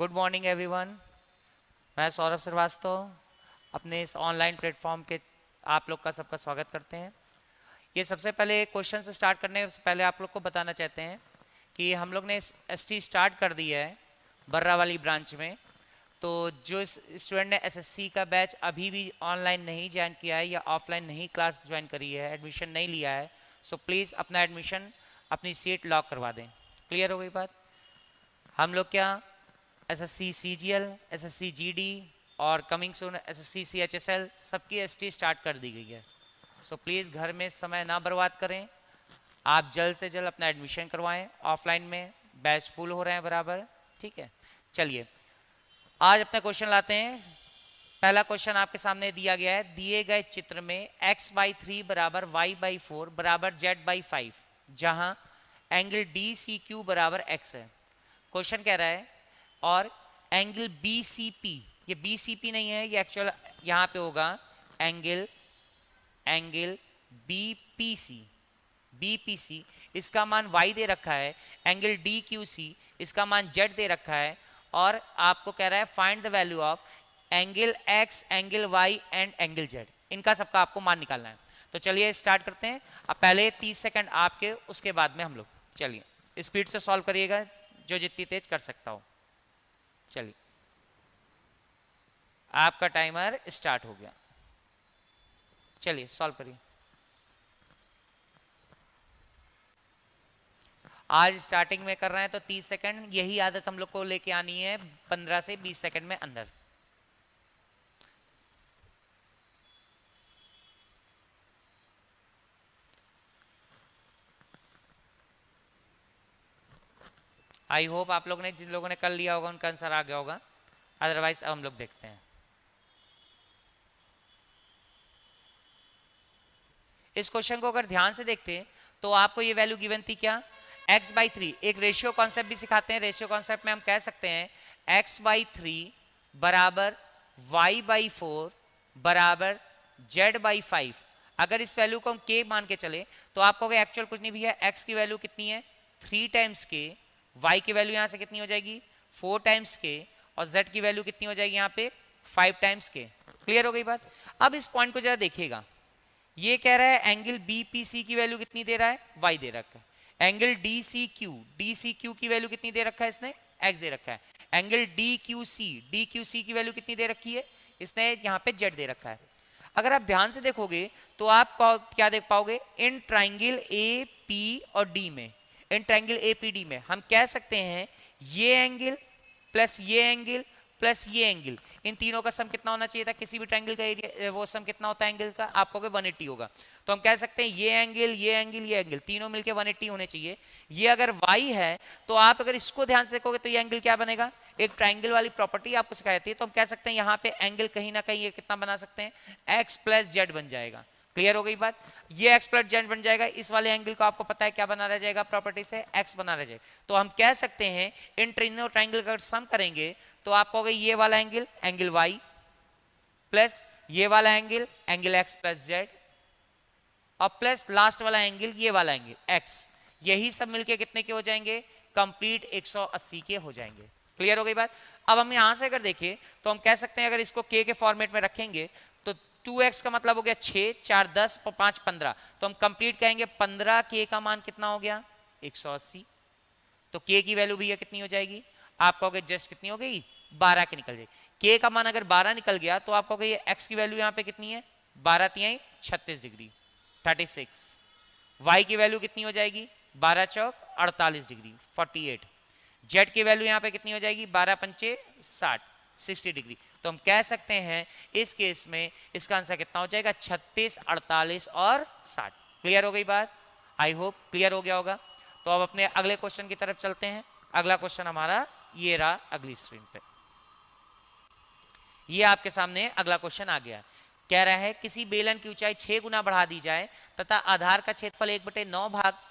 good morning everyone मैं सौरभ श्रीवास्तव अपने इस ऑनलाइन प्लेटफॉर्म के आप लोग का सबका स्वागत करते हैं ये सबसे पहले क्वेश्चन से स्टार्ट करने से पहले आप लोग को बताना चाहते हैं कि हम लोग ने एस टी स्टार्ट कर दी है बर्रा वाली ब्रांच में तो जो स्टूडेंट ने एसएससी का बैच अभी भी ऑनलाइन नहीं ज्वाइन किया है या ऑफलाइन नहीं क्लास ज्वाइन करी है एडमिशन नहीं लिया है सो प्लीज़ अपना एडमिशन अपनी सीट लॉक करवा दें क्लियर हो गई बात हम लोग क्या एसएससी सीजीएल एसएससी जीडी और कमिंग एच एसएससी सीएचएसएल सबकी एसटी स्टार्ट कर दी गई है सो so, प्लीज़ घर में समय ना बर्बाद करें आप जल्द से जल्द अपना एडमिशन करवाएं ऑफलाइन में बैच फुल हो रहे हैं बराबर ठीक है चलिए आज अपना क्वेश्चन लाते हैं पहला क्वेश्चन आपके सामने दिया गया है दिए गए चित्र में x बाई थ्री बराबर वाई बाई फोर बराबर जेड बाई फाइव जहाँ एंगल डी सी क्यू बराबर एक्स है क्वेश्चन कह रहा है और एंगल बी सी पी ये बी सी पी नहीं है ये एक्चुअल यहाँ पे होगा angle angle B P C B P C इसका मान वाई दे रखा है एंगल डी क्यू सी इसका मान जेड दे रखा है और आपको कह रहा है find the value of angle X angle Y and angle Z इनका सबका आपको मान निकालना है तो चलिए स्टार्ट करते हैं अब पहले तीस सेकेंड आपके उसके बाद में हम लोग चलिए स्पीड से सॉल्व करिएगा जो जितनी तेज कर सकता हो चलिए आपका टाइमर स्टार्ट हो गया चलिए सॉल्व करिए आज स्टार्टिंग में कर रहे हैं तो 30 सेकंड यही आदत हम लोग को लेके आनी है 15 से 20 सेकंड में अंदर आई होप आप लोग ने जिन लोगों ने कल लिया होगा उनका आंसर आ गया होगा अदरवाइज अब हम लोग देखते हैं इस क्वेश्चन को अगर ध्यान से देखते हैं तो आपको ये वैल्यू गिवन थी क्या x बाई थ्री एक रेशियो कॉन्सेप्ट भी सिखाते हैं रेशियो कॉन्सेप्ट में हम कह सकते हैं x बाई थ्री बराबर y बाई फोर बराबर z बाई फाइव अगर इस वैल्यू को हम k मान के चले तो आपको एक्चुअल कुछ नहीं भी है x की वैल्यू कितनी है थ्री टाइम्स के वाई की वैल्यू यहाँ से कितनी हो जाएगी फोर टाइम्स के और जेड की वैल्यू कितनी हो जाएगी यहाँ पे फाइव टाइम्स के क्लियर हो गई बात अब इस पॉइंट को जरा देखिएगा ये कह रहा है एंगल बीपीसी की वैल्यू कितनी दे रहा है वाई दे रखा है angle D C Q D C Q की वैल्यू कितनी दे रखा है इसने एक्स दे रखा है angle D Q C D Q C की वैल्यू कितनी दे रखी है इसने यहाँ पे जेड दे रखा है अगर आप ध्यान से देखोगे तो आप क्या देख पाओगे इन ट्राइंगल ए पी और डी में इन ट्रायंगल एपीडी में हम कह सकते हैं ये एंगल प्लस ये एंगल प्लस ये एंगल इन तीनों का सम कितना होना चाहिए था किसी भी ट्रैंगल का एरिया वो सम कितना होता है एंगल का आपको वन एट्टी होगा तो हम कह सकते हैं ये एंगल ये एंगल ये एंगल तीनों मिलके 180 होने चाहिए ये अगर वाई है तो आप अगर इसको ध्यान से देखोगे तो ये एंगल क्या बनेगा एक ट्राइंगल वाली प्रॉपर्टी आपको सिखाई जाती है तो हम कह सकते हैं यहाँ पे एंगल कहीं ना कहीं ये कितना बना सकते हैं एक्स प्लस जेड बन जाएगा क्लियर हो गई बात ये एक्स प्लस जेड बन जाएगा इस वाले एंगल को आपको पता है क्या बना रह जाएगा प्रॉपर्टी से एक्स बना रह जाएगा तो हम कह सकते हैं इन ट्रिनो ट्राइंगल का सम करेंगे तो आपको होगा ये वाला एंगल एंगल वाई प्लस ये वाला angle angle X plus Z और प्लस लास्ट वाला एंगल ये वाला एंगल एक्स यही सब मिलके कितने के हो जाएंगे कंप्लीट 180 के हो जाएंगे क्लियर हो गई बात अब हम यहां से अगर देखें तो हम कह सकते हैं अगर इसको के के फॉर्मेट में रखेंगे टू एक्स का मतलब हो गया छः चार दस पांच पंद्रह तो हम कंप्लीट कहेंगे पंद्रह के का मान कितना हो गया एक सौ अस्सी तो के की वैल्यू भैया कितनी हो जाएगी आप कहोगे जस्ट कितनी हो गई बारह के निकल जाएगी के का मान अगर बारह निकल गया तो आप कहोगे एक्स की वैल्यू यहाँ पे कितनी है बारह तिहाई छत्तीस डिग्री थर्टी सिक्स वाई की वैल्यू कितनी हो जाएगी बारह चौक अड़तालीस डिग्री फोर्टी एट जेड की वैल्यू यहाँ पे कितनी हो जाएगी बारह पंचे साठ सिक्सटी डिग्री तो हम कह सकते हैं इस केस में इसका आंसर कितना हो जाएगा छत्तीस अड़तालीस और साठ क्लियर हो गई बात आई होप क्लियर हो गया होगा तो अब अपने अगले क्वेश्चन की तरफ चलते हैं अगला क्वेश्चन हमारा ये रहा अगली स्क्रीन पे ये आपके सामने अगला क्वेश्चन आ गया कह रहा है किसी बेलन की ऊंचाई छह गुना बढ़ा दी जाए तथा आधार का क्षेत्रफल एक बटे नौ भाग